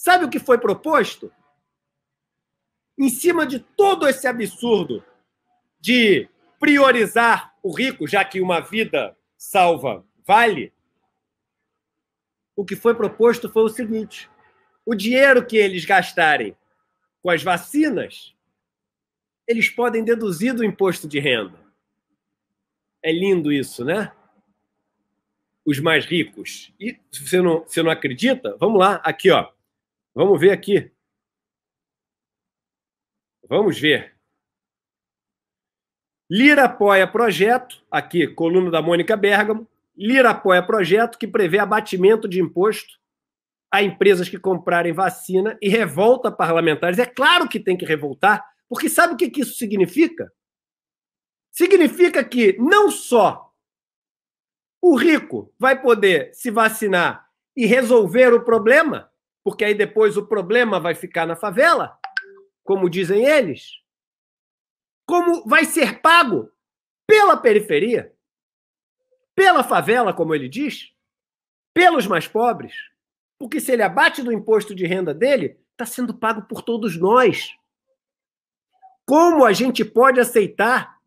Sabe o que foi proposto? Em cima de todo esse absurdo de priorizar o rico, já que uma vida salva vale, o que foi proposto foi o seguinte: o dinheiro que eles gastarem com as vacinas, eles podem deduzir do imposto de renda. É lindo isso, né? Os mais ricos. E se não, se não acredita, vamos lá, aqui, ó. Vamos ver aqui. Vamos ver. Lira apoia projeto, aqui, coluna da Mônica Bergamo. Lira apoia projeto que prevê abatimento de imposto a empresas que comprarem vacina e revolta parlamentares. É claro que tem que revoltar, porque sabe o que, que isso significa? Significa que não só o rico vai poder se vacinar e resolver o problema, porque aí depois o problema vai ficar na favela, como dizem eles. Como vai ser pago pela periferia, pela favela, como ele diz, pelos mais pobres. Porque se ele abate do imposto de renda dele, está sendo pago por todos nós. Como a gente pode aceitar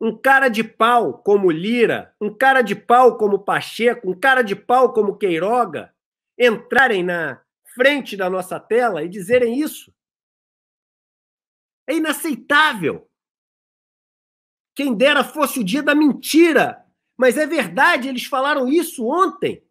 um cara de pau como Lira, um cara de pau como Pacheco, um cara de pau como Queiroga, entrarem na frente da nossa tela e dizerem isso. É inaceitável. Quem dera fosse o dia da mentira, mas é verdade, eles falaram isso ontem.